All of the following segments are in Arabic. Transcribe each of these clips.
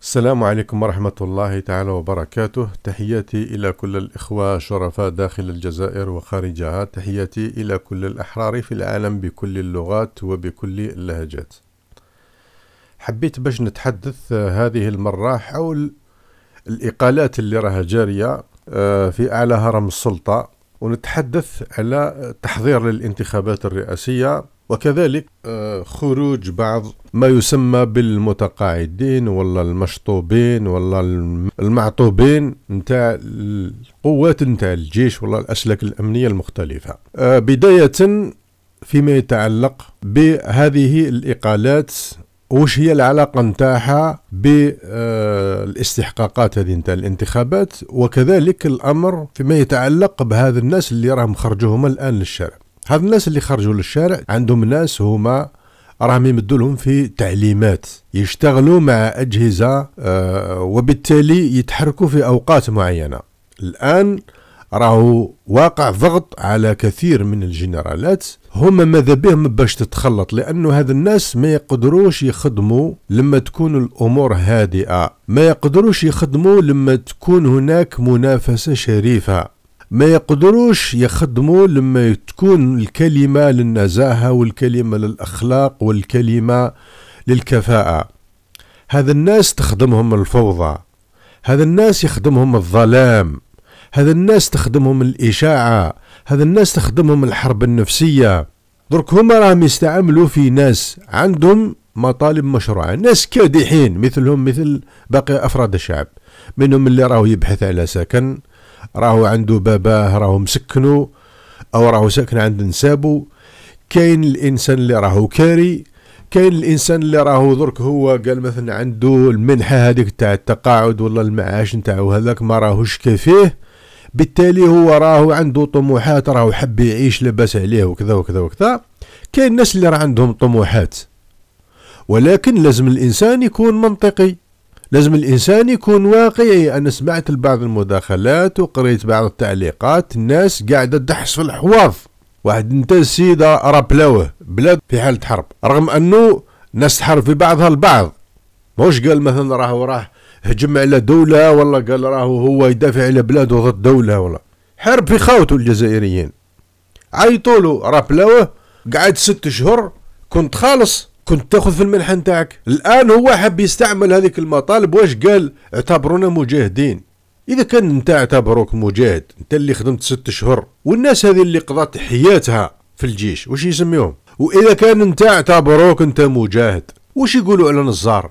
السلام عليكم ورحمة الله تعالى وبركاته تحياتي إلى كل الإخوة شرفاء داخل الجزائر وخارجها تحياتي إلى كل الأحرار في العالم بكل اللغات وبكل اللهجات حبيت باش نتحدث هذه المرة حول الإقالات اللي راها جارية آه، في أعلى هرم السلطة ونتحدث على تحضير للانتخابات الرئاسية وكذلك آه، خروج بعض ما يسمى بالمتقاعدين ولا المشطوبين ولا المعطوبين نتاع القوات نتاع الجيش ولا الاسلاك الأمنية المختلفة آه، بداية فيما يتعلق بهذه الإقالات وش هي العلاقة نتاعها بالاستحقاقات هذه نتاع الانتخابات وكذلك الأمر فيما يتعلق بهذا الناس اللي راهم خرجوهم الآن للشارع هاد الناس اللي خرجوا للشارع عندهم ناس هما راهم يمدوا لهم في تعليمات يشتغلوا مع أجهزة آه وبالتالي يتحركوا في أوقات معينة الآن راهو واقع ضغط على كثير من الجنرالات هما ماذا بهم باش تتخلط لانه هاد الناس ما يقدروش يخدموا لما تكون الامور هادئه ما يقدروش يخدموا لما تكون هناك منافسه شريفه ما يقدروش يخدموا لما تكون الكلمة للنزاهة والكلمة للأخلاق والكلمة للكفاءة هذا الناس تخدمهم الفوضى هذا الناس يخدمهم الظلام هذا الناس تخدمهم الإشاعة هذا الناس تخدمهم الحرب النفسية درك هما راهم يستعملوا في ناس عندهم مطالب مشروعة ناس كادحين مثلهم مثل باقي أفراد الشعب منهم اللي راهو يبحث على سكن راهو عنده باباه راهو مسكنو او راهو ساكن عند نسابو كاين الانسان اللي راهو كاري كاين الانسان اللي راهو درك هو قال مثلا عنده المنحه هذيك تاع التقاعد ولا المعاش نتاعو هذاك ما راهوش كافيه بالتالي هو راهو عنده طموحات راهو حب يعيش لاباس عليه وكذا وكذا وكذا كاين الناس اللي راه عندهم طموحات ولكن لازم الانسان يكون منطقي لازم الإنسان يكون واقعي أنا سمعت بعض المداخلات وقريت بعض التعليقات الناس قاعدة تدحس في الحواض واحد انت السيدة رابلوه بلاد في حالة حرب رغم أنه ناس تحارب في بعضها البعض موش قال مثلا راهو راه هجم على دولة ولا قال راهو هو يدافع على بلاده ضد دولة ولا حارب في خاوتو الجزائريين عيطوا له راه قعد ست شهور كنت خالص كنت تاخذ في المنحه نتاعك الان هو حاب يستعمل هذيك المطالب واش قال اعتبرونا مجاهدين اذا كان انت اعتبروك مجاهد انت اللي خدمت ست شهور والناس هذه اللي قضت حياتها في الجيش واش يسميهم واذا كان انت اعتبروك انت مجاهد واش يقولوا على نزار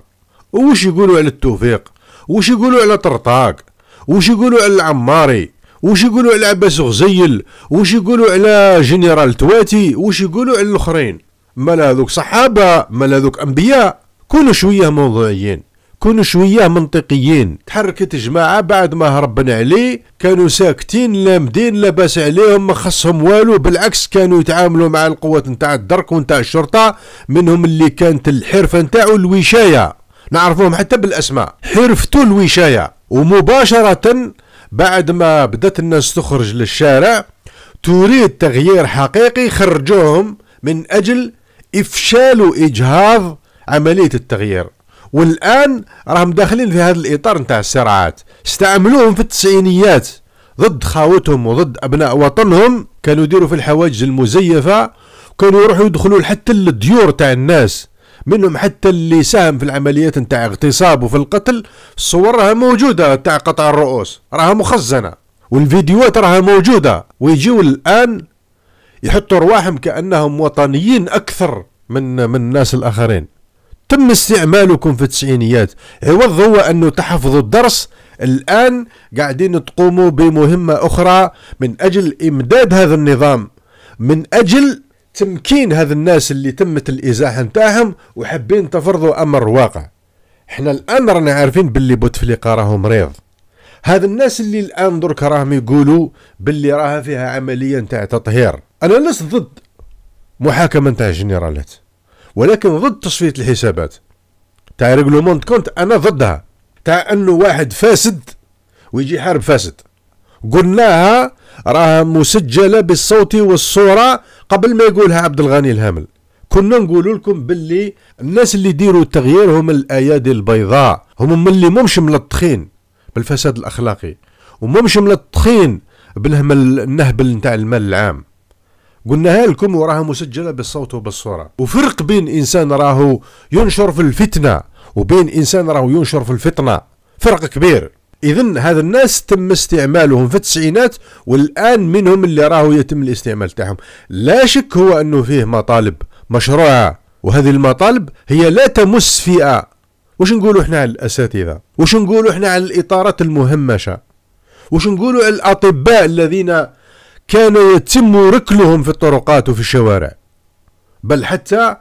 واش يقولوا على التوفيق واش يقولوا على طرطاق واش يقولوا على العماري واش يقولوا على عباس غزيل واش يقولوا على جنرال تواتي واش يقولوا على الاخرين مالا هذوك صحابه مالا هذوك انبياء كونوا شويه موضوعيين كونوا شويه منطقيين تحركت الجماعه بعد ما هربنا عليه كانوا ساكتين لامدين لاباس عليهم ما خصهم والو بالعكس كانوا يتعاملوا مع القوات نتاع الدرك ونتاع الشرطه منهم اللي كانت الحرفه نتاعو الوشايه نعرفوهم حتى بالاسماء حرفتو الوشايه ومباشره بعد ما بدات الناس تخرج للشارع تريد تغيير حقيقي خرجوهم من اجل افشال واجهاض عمليه التغيير والان راهم داخلين في هذا الاطار نتاع الصراعات استعملوهم في التسعينيات ضد خاوتهم وضد ابناء وطنهم كانوا يديروا في الحواجز المزيفه كانوا يروحوا يدخلوا حتى للديور تاع الناس منهم حتى اللي ساهم في العمليات نتاع اغتصاب وفي القتل الصور راها موجوده تاع قطع الرؤوس راها مخزنه والفيديوهات راها موجوده ويجيو الان يحطوا رواحهم كانهم وطنيين اكثر من من الناس الاخرين تم استعمالكم في التسعينيات عوض هو انه تحفظوا الدرس الان قاعدين تقوموا بمهمه اخرى من اجل امداد هذا النظام من اجل تمكين هذا الناس اللي تمت الازاحه نتاعهم وحابين تفرضوا امر واقع احنا الان رانا عارفين باللي بوتفليقه راهو مريض هذا الناس اللي الان درك راهم يقولوا باللي راها فيها عمليه نتاع تطهير انا لست ضد محاكمه نتاع الجنرالات ولكن ضد تصفيه الحسابات تاع ريغلومونت كونت انا ضدها تاع انه واحد فاسد ويجي يحارب فاسد قلناها راها مسجله بالصوت والصوره قبل ما يقولها عبد الغني الهامل كنا نقول لكم باللي الناس اللي يديروا التغيير هم الايادي البيضاء هم اللي ممش ملطخين بالفساد الاخلاقي وممش ملطخين بالهمل النهبل نتاع المال العام قلناها لكم وراها مسجله بالصوت وبالصوره وفرق بين انسان راهو ينشر في الفتنه وبين انسان راهو ينشر في الفطنه فرق كبير اذا هذا الناس تم استعمالهم في التسعينات والان منهم اللي راهو يتم الاستعمال تاعهم لا شك هو انه فيه مطالب مشروعه وهذه المطالب هي لا تمس فئه واش نقولوا حنا على الاساتذه واش نقولوا حنا على الاطارات المهمشه واش نقولوا على الاطباء الذين كان يتم ركلهم في الطرقات وفي الشوارع بل حتى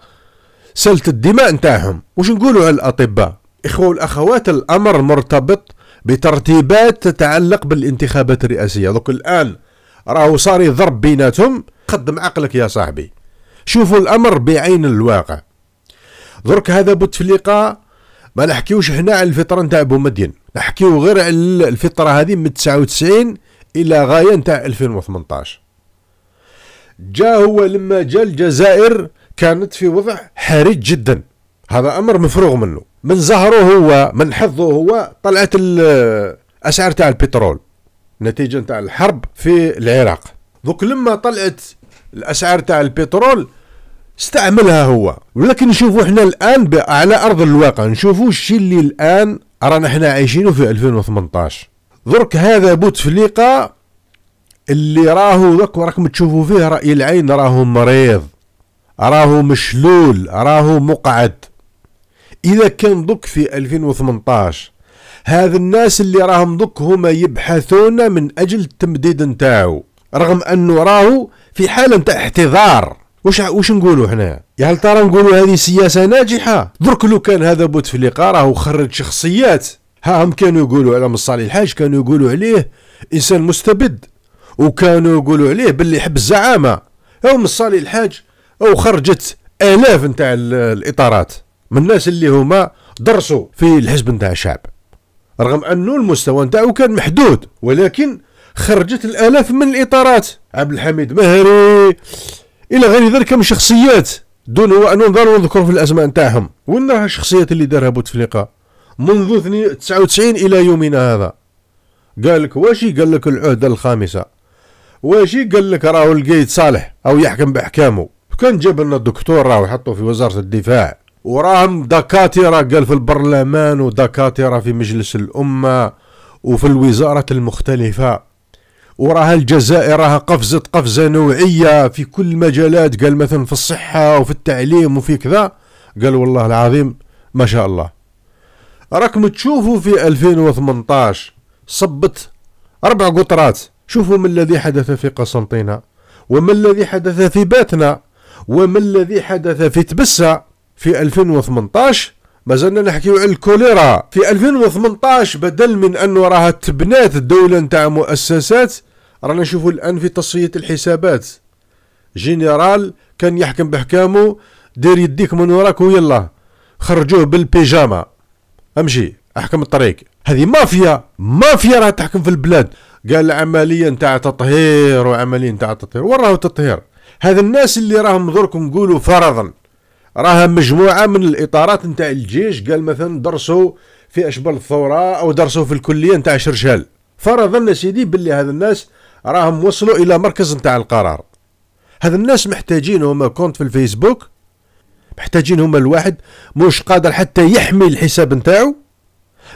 سلت الدماء نتاعهم واش نقولوا على الاطباء اخوة والاخوات الامر مرتبط بترتيبات تتعلق بالانتخابات الرئاسيه دوك الان راهو صار ضرب بيناتهم قدم عقلك يا صاحبي شوفوا الامر بعين الواقع درك هذا بوتفليقه ما نحكيوش هنا على الفتره نتاع بومدين نحكيو غير على الفتره هذه من 99 الى غايه نتاع 2018 جا هو لما جا الجزائر كانت في وضع حرج جدا هذا امر مفروغ منه من زهره هو من حظه هو طلعت الاسعار تاع البترول نتيجه تاع الحرب في العراق دوك لما طلعت الاسعار تاع البترول استعملها هو ولكن نشوفوا احنا الان على ارض الواقع نشوفوا الشيء اللي الان رانا احنا عايشينه في 2018 درك هذا بوتفليقه اللي راهو درك راكم تشوفوا فيه راي العين راهو مريض راهو مشلول راهو مقعد اذا كان دوك في 2018 هذا الناس اللي راهم دوك هما يبحثون من اجل التمديد نتاعو رغم انه راهو في حاله نتاع احتضار واش واش نقولوا حنايا يا هل ترى نقولوا هذه سياسه ناجحه درك لو كان هذا بوتفليقه راهو خرج شخصيات ها هم كانوا يقولوا على مصالح الحاج كانوا يقولوا عليه انسان مستبد وكانوا يقولوا عليه باللي يحب الزعامه او مصالح الحاج او خرجت الاف نتاع الاطارات من الناس اللي هما درسوا في الحزب نتاع الشعب رغم انه المستوى نتاعو كان محدود ولكن خرجت الالاف من الاطارات عبد الحميد مهري الى غير ذلك من شخصيات دون ونظل نذكر في الاسماء نتاعهم وين راه الشخصيات اللي دارها بوتفليقه منذ 99 الى يومنا هذا قال لك واشي قال لك العهده الخامسه واشي قال لك راهو القيد صالح او يحكم باحكامه كان جاب لنا الدكتور راهو يحطو في وزاره الدفاع وراهم دكاتره قال في البرلمان ودكاتره في مجلس الامه وفي الوزارات المختلفه وراها الجزائر راها قفزة قفزة نوعية في كل المجالات قال مثلا في الصحة وفي التعليم وفي كذا قال والله العظيم ما شاء الله راكم تشوفوا في 2018 صبت أربع قطرات شوفوا ما الذي حدث في قسنطينة وما الذي حدث في باتنا وما الذي حدث في تبسة في 2018 مازلنا نحكيو على الكوليرا في 2018 بدل من انه راها تبنات الدولة نتاع مؤسسات رانا نشوفوا الان في تصفيه الحسابات جنرال كان يحكم بحكامه دير يديك من وراك ويلا خرجوه بالبيجاما امشي احكم الطريق هذه مافيا مافيا راه تحكم في البلاد قال عمليه نتاع تطهير وعمليه نتاع تطهير وين راهو تطهير هذا الناس اللي راهم درك نقولوا فرضا راها مجموعه من الاطارات نتاع الجيش قال مثلا درسوا في اشبال الثوره او درسوا في الكليه نتاع شرشال فرضا يا سيدي بلي هذا الناس راهم وصلوا الى مركز نتاع القرار هذا الناس محتاجين هما كونت في الفيسبوك محتاجين هما الواحد مش قادر حتى يحمي الحساب نتاعو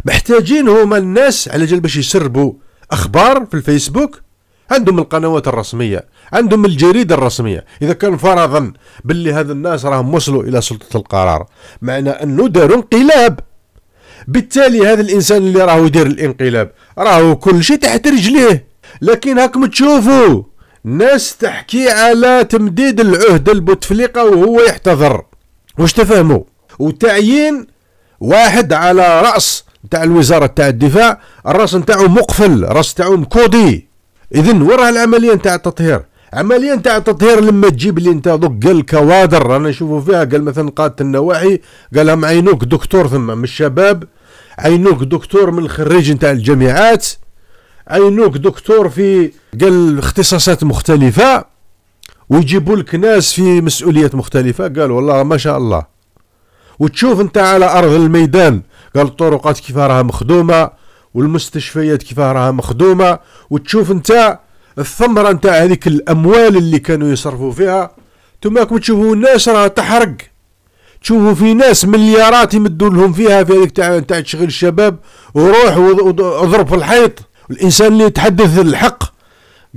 محتاجين هما الناس على جال باش يسربوا اخبار في الفيسبوك عندهم القنوات الرسمية عندهم الجريدة الرسمية إذا كان فرضا باللي هذا الناس راهم وصلوا إلى سلطة القرار معنى أنه داروا انقلاب بالتالي هذا الإنسان اللي راهو يدير الانقلاب راهو كل شيء تحت رجليه لكن هاكم تشوفوا ناس تحكي على تمديد العهدة لبوتفليقة وهو يحتضر واش تفهموا وتعيين واحد على رأس تاع الوزارة تاع الدفاع الراس نتاعو مقفل الراس نتاعو مكودي اذا وراه العملية نتاع التطهير عملية نتاع التطهير لما تجيب لي انت دوك قال كوادر انا نشوفوا فيها قال مثلا قادة النواحي قال لهم عينوك دكتور ثم من الشباب عينوك دكتور من الخريج نتاع الجامعات عينوك دكتور في قال اختصاصات مختلفة ويجيبوا لك ناس في مسؤوليات مختلفة قال والله ما شاء الله وتشوف انت على ارض الميدان قال الطرقات كيف راها مخدومة والمستشفيات كيف راها مخدومة وتشوف انت الثمرة نتاع هذيك الاموال اللي كانوا يصرفوا فيها تماكم تشوفوا الناس راها تحرق تشوفوا في ناس مليارات يمدوا لهم فيها في هذيك تاع تاع تشغيل الشباب وروح واضرب في الحيط الإنسان اللي يتحدث الحق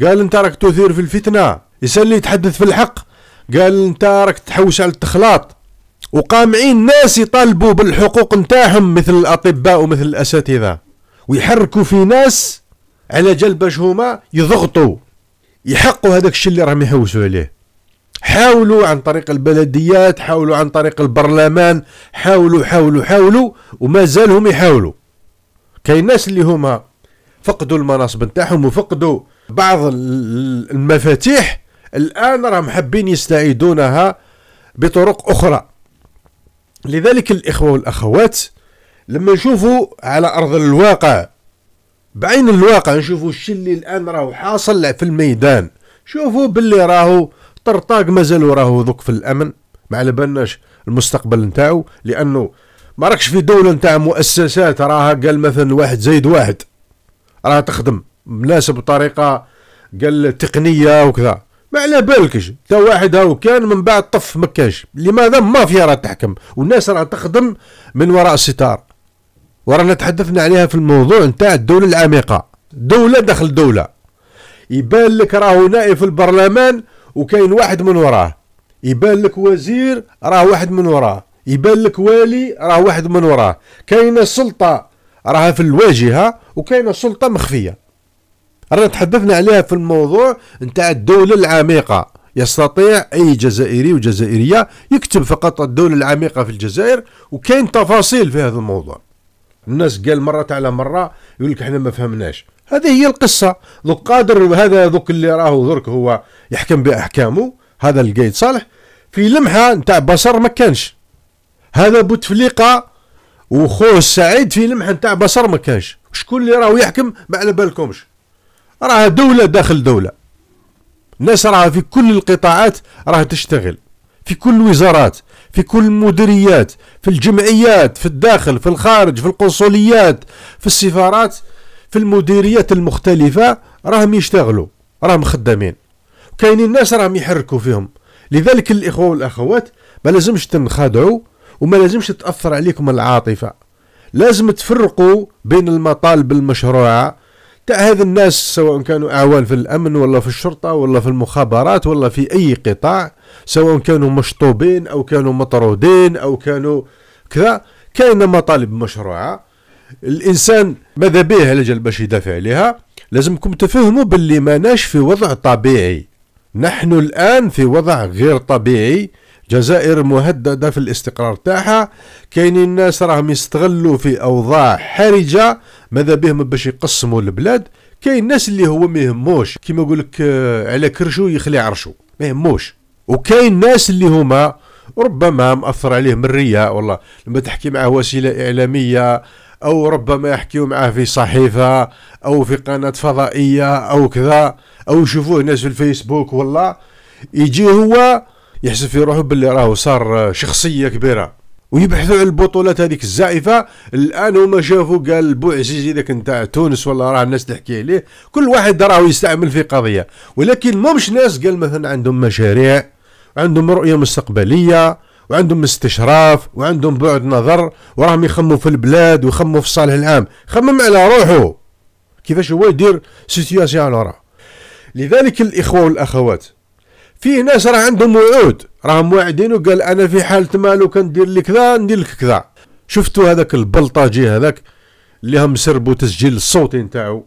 قال أنت راك تثير في الفتنة الإنسان اللي يتحدث في الحق قال أنت راك تحوس على التخلاط وقامعين ناس يطالبوا بالحقوق نتاعهم مثل الأطباء ومثل الأساتذة ويحركوا في ناس على جال باش هما يضغطوا يحقوا هذاك الشيء اللي راهم يحوسوا عليه حاولوا عن طريق البلديات حاولوا عن طريق البرلمان حاولوا حاولوا حاولوا وما زالهم يحاولوا كاين ناس اللي هما فقدوا المناصب نتاعهم وفقدوا بعض المفاتيح الان راهم حابين يستعيدونها بطرق اخرى لذلك الاخوه والاخوات لما نشوفوا على ارض الواقع بعين الواقع نشوفوا الشيء اللي الان راهو حاصل في الميدان شوفوا باللي راهو طرطاق مازالوا راهو ذوك في الامن ما على بالناش المستقبل نتاعو لانه ما راكش في دوله نتاع مؤسسات راها قال مثلا واحد زايد واحد راه تخدم مناسب بطريقه قال تقنيه وكذا ما على بالكش تا واحد هاو كان من بعد طف ما كانش لماذا مافيا راه تحكم والناس راه تخدم من وراء الستار ورانا تحدثنا عليها في الموضوع نتاع الدوله العميقه دوله داخل دوله يبان لك راه نائب في البرلمان وكاين واحد من وراه يبان لك وزير راه واحد من وراه يبان لك والي راه واحد من وراه كاينه السلطه راها في الواجهه وكاينه سلطه مخفيه رانا تحدثنا عليها في الموضوع نتاع الدوله العميقه يستطيع اي جزائري وجزائريه يكتب فقط الدوله العميقه في الجزائر وكاين تفاصيل في هذا الموضوع الناس قال مرة على مرة يقول لك احنا ما فهمناش هذه هي القصة دوك قادر هذا دوك اللي راهو درك هو يحكم بأحكامه هذا القايد صالح في لمحة نتاع بصر ما كانش هذا بوتفليقة وخوه السعيد في لمحه نتاع بصر ما كانش شكون اللي راهو يحكم ما على بالكمش راه دوله داخل دوله الناس راها في كل القطاعات راه تشتغل في كل الوزارات في كل المديريات في الجمعيات في الداخل في الخارج في القنصليات في السفارات في المديريات المختلفة راهم يشتغلوا راهم خدامين كاينين الناس راهم يحركوا فيهم لذلك الإخوة والأخوات ما لازمش تنخادعوا وما لازمش تأثر عليكم العاطفة لازم تفرقوا بين المطالب المشروعة تاع هذ الناس سواء كانوا أعوان في الأمن ولا في الشرطة ولا في المخابرات ولا في أي قطاع سواء كانوا مشطوبين أو كانوا مطرودين أو كانوا كذا كاينة مطالب مشروعة الإنسان ماذا به لجل باش يدافع عليها لازمكم تفهموا باللي ماناش في وضع طبيعي نحن الآن في وضع غير طبيعي جزائر مهدده في الاستقرار تاعها كاينين الناس راهم يستغلوا في اوضاع حرجه ماذا بهم باش يقسموا البلاد كاين الناس اللي هو ما يهموش كيما يقول لك آه، على كرشو يخلي عرشو ما يهموش وكاين الناس اللي هما ربما مأثر عليهم الرياء والله لما تحكي معه وسيله اعلاميه او ربما يحكيوا معاه في صحيفه او في قناه فضائيه او كذا او يشوفوه ناس في الفيسبوك والله يجي هو يحسب في روحه باللي راه صار شخصيه كبيره ويبحثوا على البطولات هذيك الزائفه الان هما شافوا قال بو عزيزي ذاك نتاع تونس ولا راه الناس تحكي عليه كل واحد راه يستعمل في قضيه ولكن مش ناس قال مثلا عندهم مشاريع عندهم رؤيه مستقبليه وعندهم استشراف وعندهم بعد نظر وراهم يخموا في البلاد ويخموا في الصالح العام خمم على روحه كيفاش هو يدير سيتياسيون على لذلك الاخوه والاخوات فيه ناس راه عندهم وعود راهم واعدين وقال انا في حاله ما لو كندير لك كذا ندير لك كذا شفتوا هذاك البلطاجي هذاك اللي هم سربوا تسجيل الصوتي نتاعو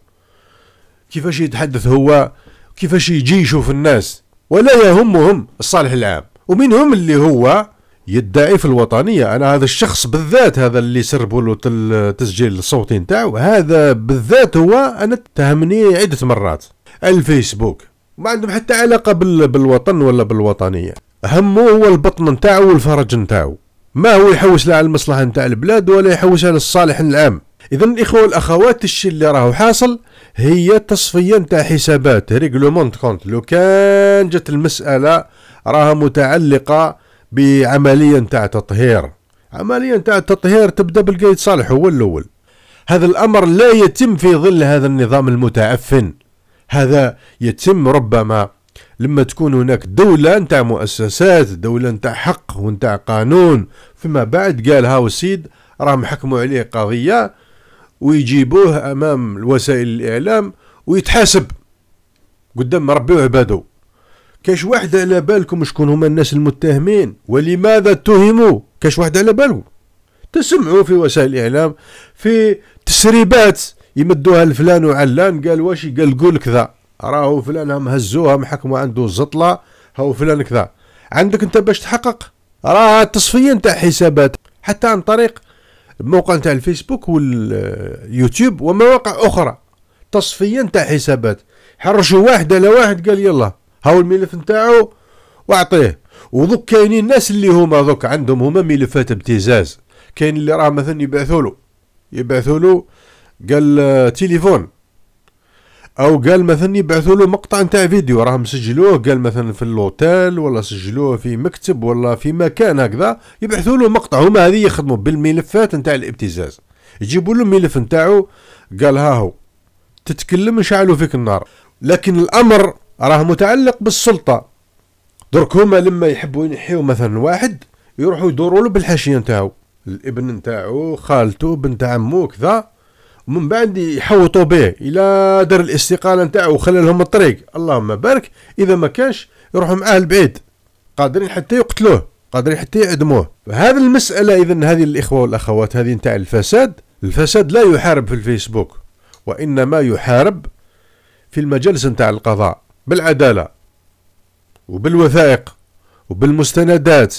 كيفاش يتحدث هو كيفاش يجي يشوف الناس ولا يهمهم الصالح العام ومنهم اللي هو يدعي في الوطنية أنا هذا الشخص بالذات هذا اللي سربوا له التسجيل الصوتي نتاعو هذا بالذات هو أنا اتهمني عدة مرات الفيسبوك ما عندهم حتى علاقه بال... بالوطن ولا بالوطنيه همه هو البطن نتاعو والفرج نتاعو ما هو يحوس لا على المصلحه نتاع البلاد ولا يحوس على الصالح العام اذا الاخوه والاخوات الشيء اللي راهو حاصل هي تصفيه نتاع حسابات ريغلومونت كونت لو كان جت المساله راها متعلقه بعمليه نتاع تطهير عمليه نتاع التطهير تبدا بالقايد صالح هو الاول هذا الامر لا يتم في ظل هذا النظام المتعفن هذا يتم ربما لما تكون هناك دولة نتاع مؤسسات دولة نتاع حق ونتاع قانون فيما بعد قال هاو السيد راهم حكموا عليه قضية ويجيبوه أمام وسائل الإعلام ويتحاسب قدام ربي وعباده كاش واحد على بالكم شكون هما الناس المتهمين ولماذا اتهموا كاش واحد على بالكم تسمعوا في وسائل الإعلام في تسريبات يمدوها لفلان وعلان قال واش قال قول كذا راهو فلان هم هزوها محكمة عنده الزطله هو فلان كذا عندك انت باش تحقق راه تصفية نتاع حسابات حتى عن طريق الموقع نتاع الفيسبوك واليوتيوب ومواقع اخرى تصفيه نتاع حسابات حرشوا واحد على واحد قال يلا هاو الملف نتاعو واعطيه ودوك كاينين الناس اللي هما دوك عندهم هما ملفات ابتزاز كاين اللي راه مثلا يبعثوا له يبعثوا له قال آه، تليفون او قال مثلا يبعثوا له مقطع نتاع فيديو راهم سجلوه قال مثلا في اللوتيل ولا سجلوه في مكتب ولا في مكان هكذا يبعثوا له مقطع هما هذه يخدموا بالملفات نتاع الابتزاز يجيبوا له الملف نتاعو قال ها هو تتكلم شعلوا فيك النار لكن الامر راه متعلق بالسلطه درك هما لما يحبوا ينحيوا مثلا واحد يروحوا يدوروا له بالحاشيه نتاعو الابن نتاعو خالته بنت عمو كذا ومن بعد يحوطوا به الى دار الاستقاله نتاعو وخلى لهم الطريق اللهم بارك اذا ما كانش يروحوا معاه لبعيد قادرين حتى يقتلوه قادرين حتى يعدموه هذه المساله اذا هذه الاخوه والاخوات هذه نتاع الفساد الفساد لا يحارب في الفيسبوك وانما يحارب في المجالس نتاع القضاء بالعداله وبالوثائق وبالمستندات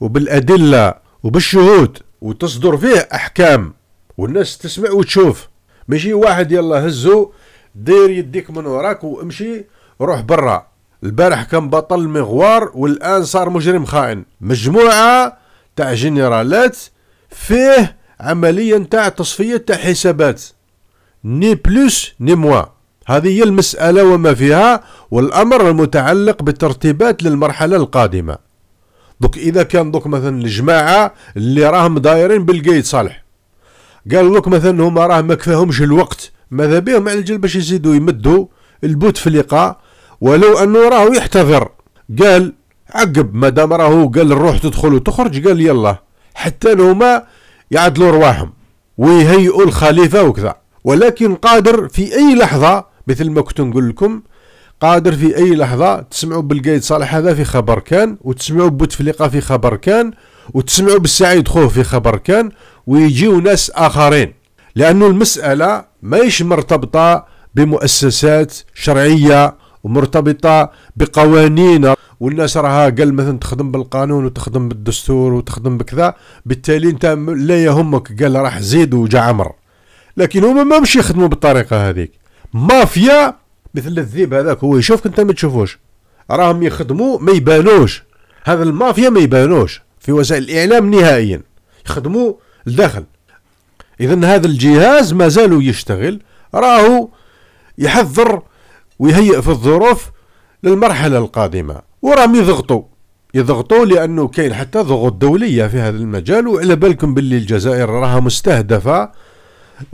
وبالادله وبالشهود وتصدر فيه احكام والناس تسمع وتشوف ماشي واحد يلا هزو دير يديك من وراك وامشي روح برا البارح كان بطل مغوار والان صار مجرم خائن مجموعه تاع جنرالات فيه عمليه تاع تصفيه تاع حسابات ني بلوس ني موا هذه هي المسألة وما فيها والأمر المتعلق بالترتيبات للمرحلة القادمة دوك إذا كان دوك مثلا الجماعة اللي راهم دايرين بالقيد صالح قالوا لك مثلا هما راه ما كفاهمش الوقت ماذا بهم على الجل باش يزيدوا يمدوا اللقاء ولو انه راه يحتضر قال عقب مادام راهو قال الروح تدخل وتخرج قال يلا حتى لو ما يعدلوا رواحهم ويهيئوا الخليفه وكذا ولكن قادر في اي لحظه مثل ما كنت نقول لكم قادر في اي لحظه تسمعوا بالقايد صالح هذا في خبر كان وتسمعوا بوتفليقه في خبر كان وتسمعوا بالسعيد خوه في خبر كان ويجيو ناس آخرين لانه المسألة ماهيش مرتبطة بمؤسسات شرعية ومرتبطة بقوانين والناس راها قال مثلا تخدم بالقانون وتخدم بالدستور وتخدم بكذا بالتالي انت لا يهمك قال راح زيد وجا عمر لكن هما ما مش يخدموا بالطريقه هذيك مافيا مثل الذيب هذاك هو يشوفك انت ما تشوفوش راهم يخدموا ما يبانوش هذا المافيا ما يبانوش في وسائل الاعلام نهائيا يخدموا لداخل اذا هذا الجهاز مازال يشتغل راهو يحضر ويهيئ في الظروف للمرحله القادمه وراهم يضغطوا يضغطوا لانه كاين حتى ضغوط دوليه في هذا المجال وعلى بالكم باللي الجزائر راها مستهدفه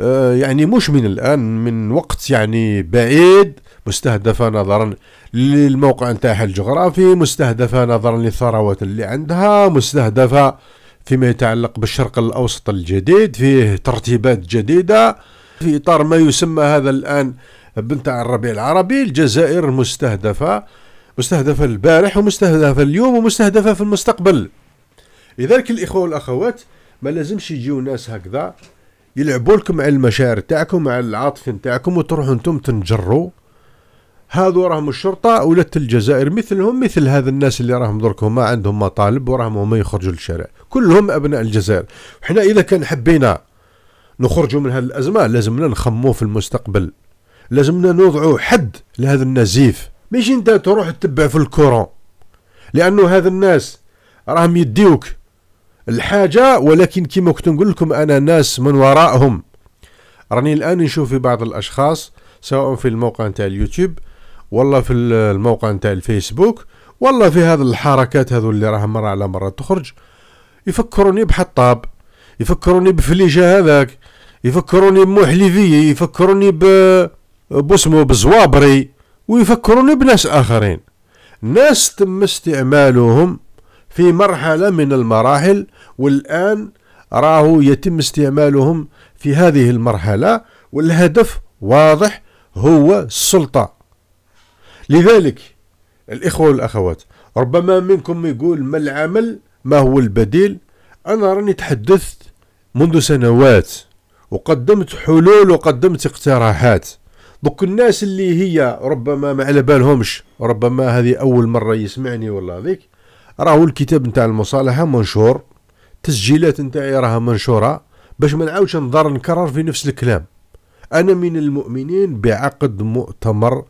آه، يعني مش من الان من وقت يعني بعيد مستهدفه نظرا للموقع نتاعها الجغرافي مستهدفه نظرا للثروات اللي عندها مستهدفه فيما يتعلق بالشرق الأوسط الجديد فيه ترتيبات جديدة في إطار ما يسمى هذا الآن بنتاع الربيع العربي الجزائر المستهدفة مستهدفة البارح ومستهدفة اليوم ومستهدفة في المستقبل لذلك الإخوة والأخوات ما لازمش يجيو ناس هكذا يلعبوا لكم على المشاعر تاعكم على العاطفه تاعكم وتروحوا انتم تنجروا هذو راهم الشرطه ولاة الجزائر مثلهم مثل هذا الناس اللي راهم درك هما عندهم مطالب وراهم هما يخرجوا للشارع كلهم ابناء الجزائر حنا اذا كان حبينا نخرجوا من هذه الازمه لازمنا نخمو في المستقبل لازمنا نوضعوا حد لهذا النزيف ماشي انت تروح تتبع في الكورون لانه هذا الناس راهم يديوك الحاجه ولكن كما كنت نقول لكم انا ناس من ورائهم راني الان نشوف في بعض الاشخاص سواء في الموقع نتاع اليوتيوب والله في الموقع نتاع الفيسبوك والله في هذه الحركات هذو اللي راها مرة على مرة تخرج يفكروني بحطاب يفكروني بفليجة هذاك يفكروني بمحليفية يفكروني ب بوسمو بزوابري ويفكروني بناس آخرين ناس تم استعمالهم في مرحلة من المراحل والآن راهو يتم استعمالهم في هذه المرحلة والهدف واضح هو السلطة لذلك الإخوة والأخوات ربما منكم يقول ما العمل ما هو البديل أنا راني تحدثت منذ سنوات وقدمت حلول وقدمت اقتراحات دوك الناس اللي هي ربما ما على بالهمش ربما هذه أول مرة يسمعني ولا هذيك راهو الكتاب نتاع المصالحة منشور تسجيلات نتاعي راها منشورة باش ما نعاودش نضر نكرر في نفس الكلام أنا من المؤمنين بعقد مؤتمر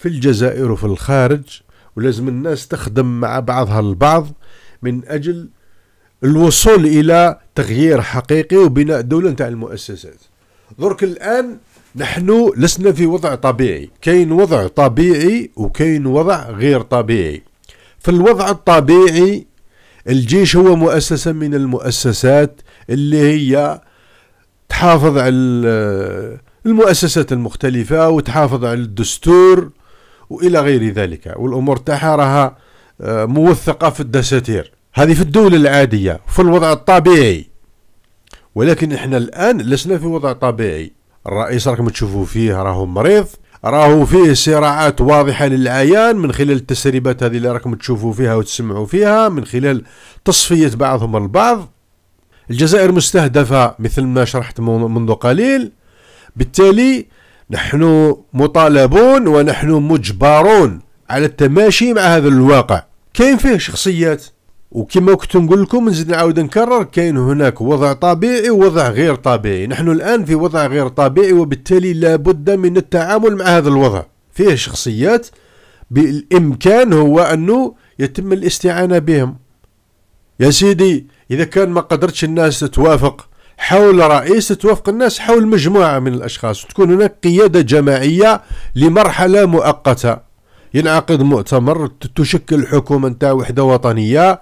في الجزائر وفي الخارج ولازم الناس تخدم مع بعضها البعض من أجل الوصول إلى تغيير حقيقي وبناء دولة نتاع المؤسسات درك الآن نحن لسنا في وضع طبيعي كاين وضع طبيعي وكاين وضع غير طبيعي في الوضع الطبيعي الجيش هو مؤسسة من المؤسسات اللي هي تحافظ على المؤسسات المختلفة وتحافظ على الدستور والى غير ذلك والامور تاعها راها موثقه في الدساتير هذه في الدولة العادية في الوضع الطبيعي ولكن احنا الآن لسنا في وضع طبيعي الرئيس راكم تشوفوا فيه راهو مريض راهو فيه صراعات واضحة للعيان من خلال التسريبات هذه اللي راكم تشوفوا فيها وتسمعوا فيها من خلال تصفية بعضهم البعض الجزائر مستهدفة مثل ما شرحت منذ قليل بالتالي نحن مطالبون ونحن مجبرون على التماشي مع هذا الواقع كاين فيه شخصيات وكما كنت نقول لكم نزيد نعاود نكرر كاين هناك وضع طبيعي ووضع غير طبيعي نحن الان في وضع غير طبيعي وبالتالي لابد من التعامل مع هذا الوضع فيه شخصيات بالامكان هو انه يتم الاستعانه بهم يا سيدي اذا كان ما قدرتش الناس تتوافق حول رئيس تتوافق الناس حول مجموعة من الأشخاص تكون هناك قيادة جماعية لمرحلة مؤقتة ينعقد مؤتمر تشكل حكومة نتاع وحدة وطنية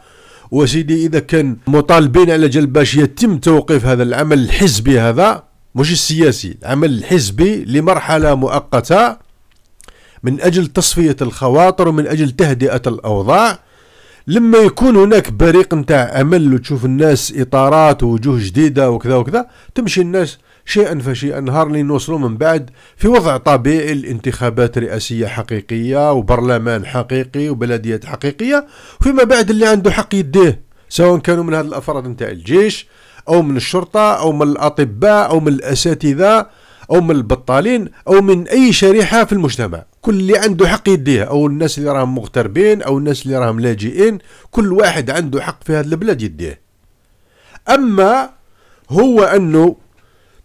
وسيدي إذا كان مطالبين على جل باش يتم توقيف هذا العمل الحزبي هذا مش السياسي العمل الحزبي لمرحلة مؤقتة من أجل تصفية الخواطر ومن أجل تهدئة الأوضاع لما يكون هناك بريق نتاع امل وتشوف الناس اطارات ووجوه جديده وكذا وكذا تمشي الناس شيئا فشيئا نهار اللي نوصلوا من بعد في وضع طبيعي الانتخابات رئاسيه حقيقيه وبرلمان حقيقي وبلديات حقيقيه وفيما بعد اللي عنده حق يديه سواء كانوا من هذا الافراد نتاع الجيش او من الشرطه او من الاطباء او من الاساتذه او من البطالين او من اي شريحه في المجتمع كل اللي عنده حق يديه او الناس اللي راهم مغتربين او الناس اللي راهم لاجئين كل واحد عنده حق في هذه البلاد يديه اما هو انه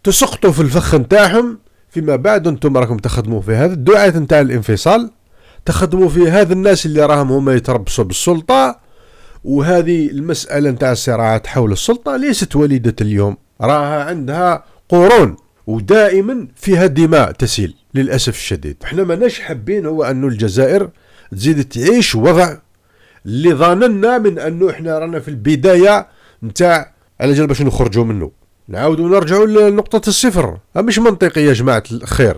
تسقطوا في الفخ نتاعهم فيما بعد انتم راكم تخدموا في هذا الدعاة نتاع الانفصال تخدموا في هذا الناس اللي راهم هما يتربصوا بالسلطة وهذه المسألة نتاع الصراعات حول السلطة ليست وليدة اليوم راها عندها قرون ودائما فيها دماء تسيل للاسف الشديد احنا ماناش حابين هو انه الجزائر تزيد تعيش وضع اللي ظننا من انه احنا رانا في البدايه نتاع على جال باش نخرجوا منه نعاودوا نرجعوا لنقطة الصفر مش منطقي يا جماعة الخير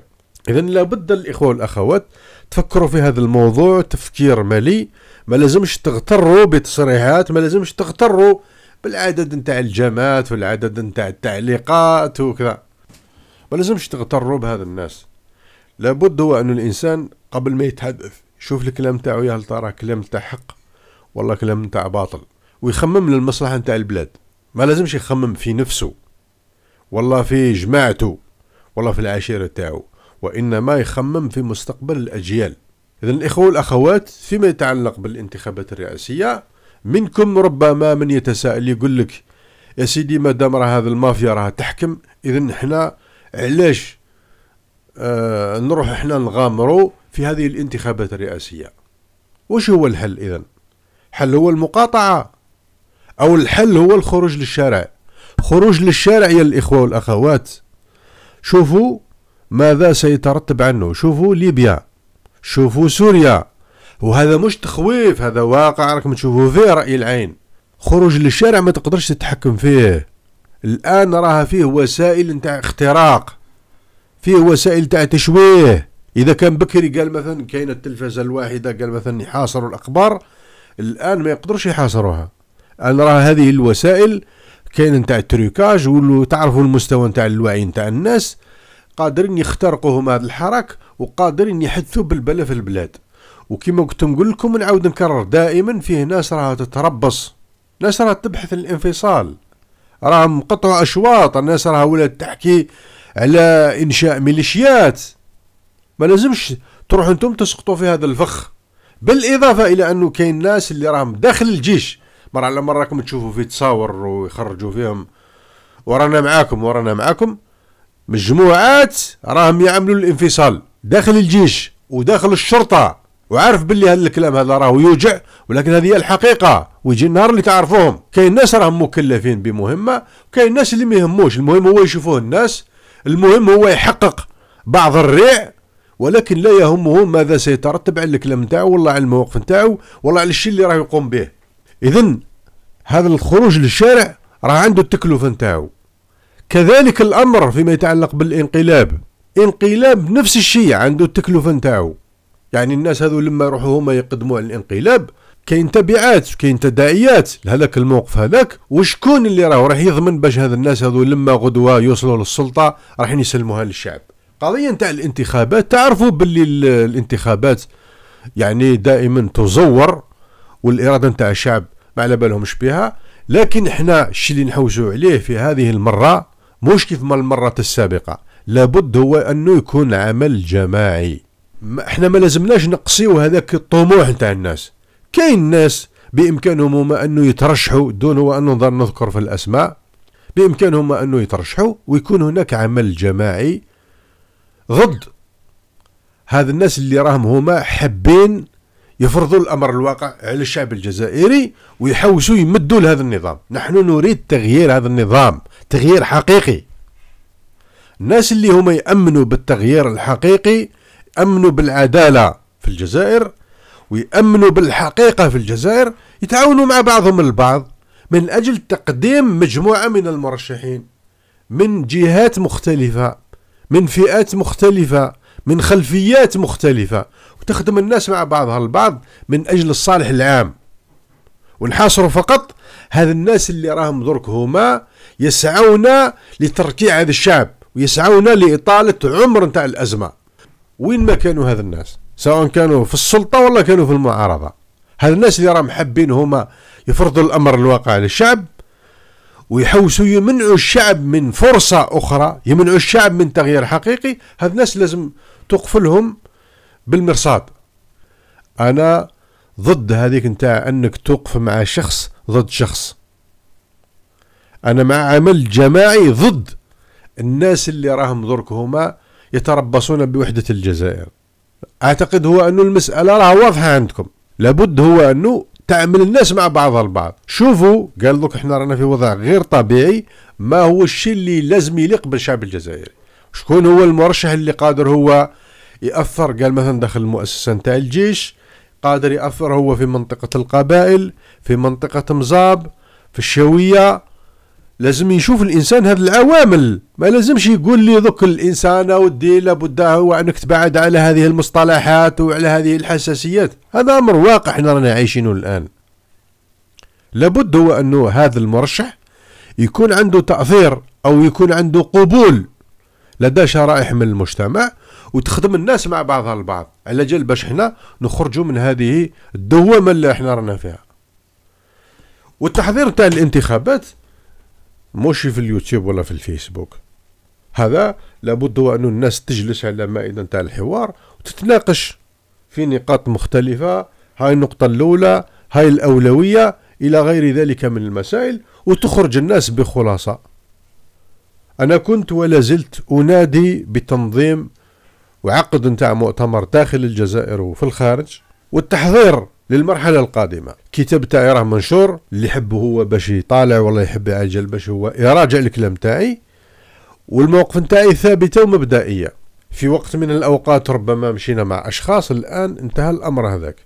إذا لابد الإخوة والأخوات تفكروا في هذا الموضوع تفكير مالي ما لازمش تغتروا بتصريحات ما لازمش تغتروا بالعدد نتاع الجامات والعدد نتاع التعليقات وكذا ما لازمش تغتروا بهذا الناس لابد هو أن الإنسان قبل ما يتحدث يشوف الكلام تاعو يا هل ترى كلام تاع حق ولا كلام تاع باطل ويخمم للمصلحة نتاع البلاد ما لازمش يخمم في نفسه والله في جماعته والله في العشيرة تاعو وإنما يخمم في مستقبل الأجيال إذا الإخوة والأخوات فيما يتعلق بالانتخابات الرئاسية منكم ربما من يتساءل يقول لك يا سيدي ما دام راه هذا المافيا راها تحكم إذا حنا علاش آه نروح احنا نغامروا في هذه الانتخابات الرئاسية وش هو الحل إذا حل هو المقاطعة أو الحل هو الخروج للشارع خروج للشارع يا الإخوة والأخوات شوفوا ماذا سيترتب عنه شوفوا ليبيا شوفوا سوريا وهذا مش تخويف هذا واقع راكم تشوفوا فيه رأي العين خروج للشارع ما تقدرش تتحكم فيه الان راها فيه وسائل نتاع اختراق فيه وسائل تاع تشويه اذا كان بكري قال مثلا كاينه التلفزه الواحده قال مثلا يحاصروا الاخبار الان ما يقدروش يحاصروها الان راه هذه الوسائل كاين نتاع التريكاج تعرفوا المستوى نتاع الوعي نتاع الناس قادرين يخترقوهم هما هذا الحراك وقادرين يحثوا بالبلا في البلاد وكما قلت نقول لكم نعاود نكرر دائما فيه ناس راها تتربص ناس راها تبحث الانفصال راهم قطعوا اشواط الناس راها ولات تحكي على انشاء ميليشيات ما لازمش تروحوا انتم تسقطوا في هذا الفخ بالاضافه الى انه كاين ناس اللي راهم داخل الجيش مرة على مرة راكم تشوفوا في تصاور ويخرجوا فيهم ورانا معاكم ورانا معاكم مجموعات راهم يعملوا الانفصال داخل الجيش وداخل الشرطة وعارف باللي هذا الكلام هذا راه يوجع ولكن هذه هي الحقيقه ويجي النهار اللي تعرفوهم كاين ناس راهم مكلفين بمهمه وكاين ناس اللي ما يهموش المهم هو يشوفوه الناس المهم هو يحقق بعض الريع ولكن لا يهمه ماذا سيترتب على الكلام نتاعو ولا على الموقف نتاعو ولا على الشيء اللي راه يقوم به اذا هذا الخروج للشارع راه عنده التكلفه نتاعو كذلك الامر فيما يتعلق بالانقلاب انقلاب نفس الشيء عنده التكلفه نتاعو يعني الناس هذو لما يروحوا هما يقدموا على الانقلاب كاين تبعات كاين تداعيات لهذاك الموقف هذاك وشكون اللي راه راح يضمن باش هذا الناس هذو لما غدوه يوصلوا للسلطه راح يسلموها للشعب قضيه نتاع الانتخابات تعرفوا باللي الانتخابات يعني دائما تزور والاراده نتاع الشعب ما على بالهمش بها لكن احنا الشيء اللي نحوسوا عليه في هذه المره مش كيف ما المره السابقه لابد هو انه يكون عمل جماعي احنا ما لازمناش نقصيو هذاك الطموح نتاع الناس كاين ناس بامكانهم هما انه يترشحوا دون هو انه نذكر في الاسماء بامكانهم انه يترشحوا ويكون هناك عمل جماعي ضد هذا الناس اللي راهم هما حابين يفرضوا الامر الواقع على الشعب الجزائري ويحوسوا يمدوا لهذا النظام نحن نريد تغيير هذا النظام تغيير حقيقي الناس اللي هما يامنوا بالتغيير الحقيقي يأمنوا بالعدالة في الجزائر ويأمنوا بالحقيقة في الجزائر يتعاونوا مع بعضهم البعض من أجل تقديم مجموعة من المرشحين من جهات مختلفة من فئات مختلفة من خلفيات مختلفة وتخدم الناس مع بعضها البعض من أجل الصالح العام ونحاصروا فقط هذا الناس اللي راهم درك هما يسعون لتركيع هذا الشعب ويسعون لإطالة عمر نتاع الأزمة وين ما كانوا هذ الناس سواء كانوا في السلطة ولا كانوا في المعارضة هاد الناس اللي راهم حابين هما يفرضوا الأمر الواقع للشعب ويحوسوا يمنعوا الشعب من فرصة أخرى يمنعوا الشعب من تغيير حقيقي هاد الناس لازم توقف لهم بالمرصاد أنا ضد هذيك نتاع أنك توقف مع شخص ضد شخص أنا مع عمل جماعي ضد الناس اللي راهم درك هما يتربصون بوحدة الجزائر أعتقد هو أنه المسألة راه واضحة عندكم لابد هو أنه تعمل الناس مع بعضها البعض شوفوا قال لك احنا رانا في وضع غير طبيعي ما هو الشيء اللي لازم يليق بالشعب الجزائري شكون هو المرشح اللي قادر هو يأثر قال مثلا داخل المؤسسة نتاع الجيش قادر يأثر هو في منطقة القبائل في منطقة مزاب في الشوية لازم يشوف الانسان هذه العوامل ما لازمش يقول لي ذوك الانسان ودي لابد هو انك تبعد على هذه المصطلحات وعلى هذه الحساسيات هذا امر واقع احنا رانا عايشينه الان لابد هو انه هذا المرشح يكون عنده تاثير او يكون عنده قبول لدى شرائح من المجتمع وتخدم الناس مع بعضها البعض على جال باش حنا نخرجوا من هذه الدوامه اللي احنا رانا فيها والتحضير تاع الانتخابات مش في اليوتيوب ولا في الفيسبوك هذا لابد وأن الناس تجلس على مائدة نتاع الحوار وتتناقش في نقاط مختلفة هاي النقطة الأولى هاي الأولوية إلى غير ذلك من المسائل وتخرج الناس بخلاصة أنا كنت ولا زلت أنادي بتنظيم وعقد نتاع مؤتمر داخل الجزائر وفي الخارج والتحضير للمرحله القادمه كتاب تاعي راه منشور اللي يحبه هو باش يطالع ولا يحب يعجل باش هو يراجع الكلام تاعي والموقف نتاعي ثابته ومبدئيه في وقت من الاوقات ربما مشينا مع اشخاص الان انتهى الامر هذاك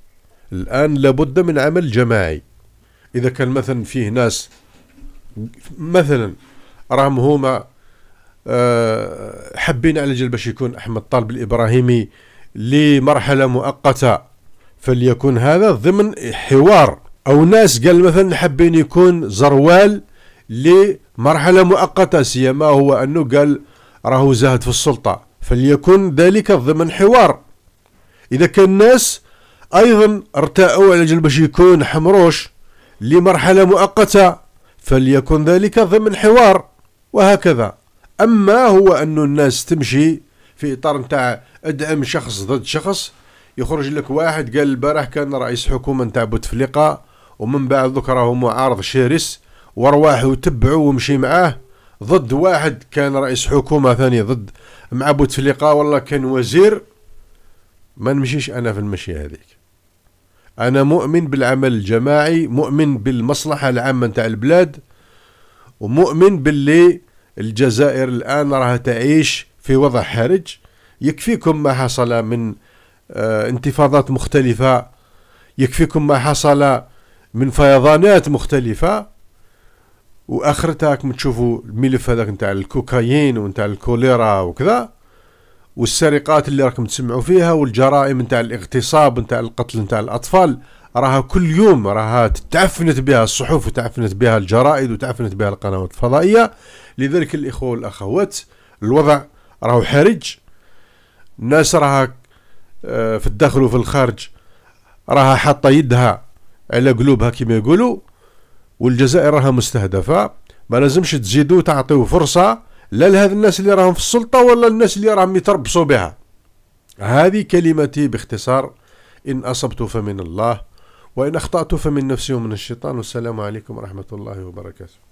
الان لابد من عمل جماعي اذا كان مثلا فيه ناس مثلا راهم هما آه، حابين على جل باش يكون احمد طالب الابراهيمي لمرحله مؤقته فليكن هذا ضمن حوار أو ناس قال مثلا حابين يكون زروال لمرحلة مؤقتة سيما هو أنه قال راهو زاهد في السلطة فليكن ذلك ضمن حوار إذا كان الناس أيضا ارتاعوا على جل باش يكون حمروش لمرحلة مؤقتة فليكن ذلك ضمن حوار وهكذا أما هو انه الناس تمشي في إطار نتاع أدعم شخص ضد شخص يخرج لك واحد قال البارح كان رئيس حكومه نتاع بوتفليقه ومن بعد دوك راهو معارض شرس وارواحه تبعوه ومشي معاه ضد واحد كان رئيس حكومه ثاني ضد مع بوتفليقه والله كان وزير ما نمشيش انا في المشي هذيك انا مؤمن بالعمل الجماعي مؤمن بالمصلحه العامه نتاع البلاد ومؤمن باللي الجزائر الان راها تعيش في وضع حرج يكفيكم ما حصل من آه، انتفاضات مختلفة يكفيكم ما حصل من فيضانات مختلفة واخرتك راكم تشوفوا الملف هذاك نتاع الكوكايين ونتاع الكوليرا وكذا والسرقات اللي راكم تسمعوا فيها والجرائم نتاع الاغتصاب نتاع القتل نتاع الاطفال راها كل يوم راها تعفنت بها الصحف وتعفنت بها الجرائد وتعفنت بها القنوات الفضائيه لذلك الاخوه والاخوات الوضع راهو حرج الناس راها آه، في الداخل وفي الخارج راها حاطه يدها على قلوبها كما يقولوا والجزائر راها مستهدفه ما لازمش تزيدوا تعطيو فرصه لا لهذ الناس اللي راهم في السلطه ولا الناس اللي راهم يتربصوا بها هذه كلمتي باختصار ان اصبت فمن الله وان اخطات فمن نفسي ومن الشيطان والسلام عليكم ورحمه الله وبركاته